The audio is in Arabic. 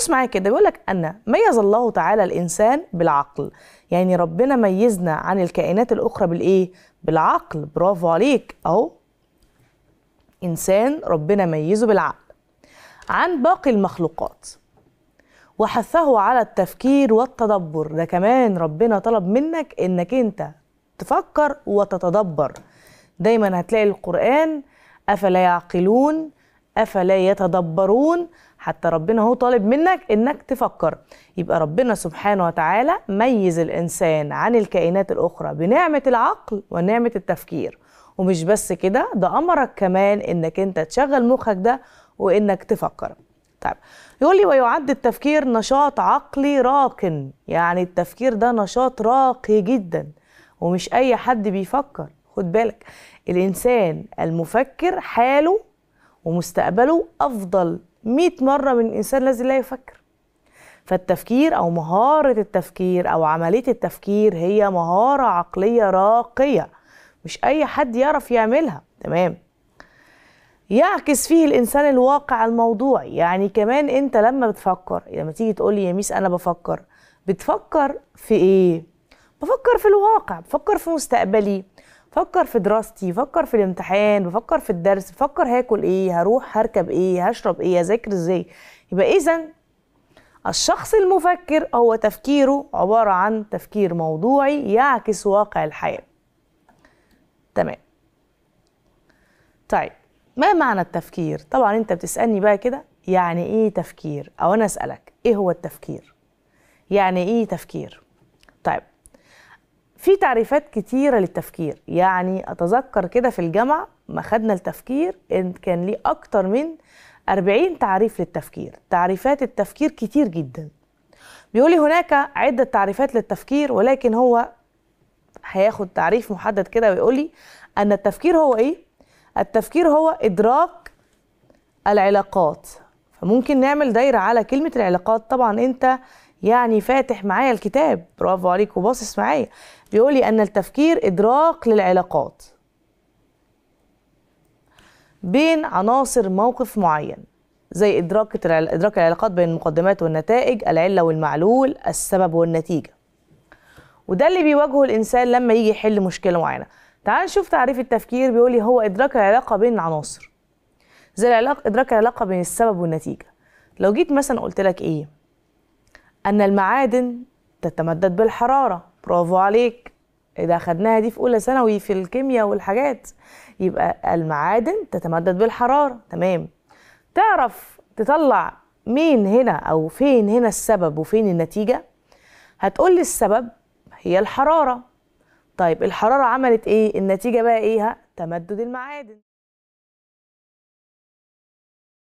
بص معايا كده بيقول لك ان ميز الله تعالى الانسان بالعقل يعني ربنا ميزنا عن الكائنات الاخرى بالايه بالعقل برافو عليك اهو انسان ربنا ميزه بالعقل عن باقي المخلوقات وحثه على التفكير والتدبر ده كمان ربنا طلب منك انك انت تفكر وتتدبر دايما هتلاقي القران افلا يعقلون افلا يتدبرون حتى ربنا هو طالب منك انك تفكر يبقى ربنا سبحانه وتعالى ميز الانسان عن الكائنات الاخرى بنعمه العقل ونعمه التفكير ومش بس كده ده امرك كمان انك انت تشغل مخك ده وانك تفكر طيب يقول لي ويعد التفكير نشاط عقلي راق يعني التفكير ده نشاط راقي جدا ومش اي حد بيفكر خد بالك الانسان المفكر حاله ومستقبله أفضل 100 مرة من الإنسان الذي لا يفكر فالتفكير أو مهارة التفكير أو عملية التفكير هي مهارة عقلية راقية مش أي حد يعرف يعملها تمام يعكس فيه الإنسان الواقع الموضوعي يعني كمان أنت لما بتفكر لما تيجي تقول لي يا ميس أنا بفكر بتفكر في إيه؟ بفكر في الواقع بفكر في مستقبلي فكر في دراستي فكر في الامتحان بفكر في الدرس بفكر هاكل ايه هروح هركب ايه هشرب ايه هذاكر ازاي يبقى اذا الشخص المفكر هو تفكيره عبارة عن تفكير موضوعي يعكس واقع الحياة تمام طيب ما معنى التفكير طبعا انت بتسألني بقى كده يعني ايه تفكير او انا اسألك ايه هو التفكير يعني ايه تفكير طيب في تعريفات كتيرة للتفكير يعني أتذكر كده في الجامعة ما خدنا التفكير إن كان ليه أكتر من 40 تعريف للتفكير تعريفات التفكير كتير جدا بيقولي هناك عدة تعريفات للتفكير ولكن هو هياخد تعريف محدد كده ويقولي أن التفكير هو إيه؟ التفكير هو إدراك العلاقات فممكن نعمل دايرة على كلمة العلاقات طبعا أنت يعني فاتح معايا الكتاب برافو عليك وباصص معايا بيقول لي ان التفكير ادراك للعلاقات بين عناصر موقف معين زي ادراك ادراك العلاقات بين المقدمات والنتائج العله والمعلول السبب والنتيجه وده اللي بيواجهه الانسان لما يجي يحل مشكله معينه تعال نشوف تعريف التفكير بيقول لي هو ادراك العلاقه بين العناصر زي العلاقه ادراك العلاقه بين السبب والنتيجه لو جيت مثلا قلت لك ايه أن المعادن تتمدد بالحرارة برافو عليك ده خدناها دي في أولى ثانوي في الكيمياء والحاجات يبقى المعادن تتمدد بالحرارة تمام تعرف تطلع مين هنا أو فين هنا السبب وفين النتيجة هتقول لي السبب هي الحرارة طيب الحرارة عملت إيه النتيجة بقى إيه تمدد المعادن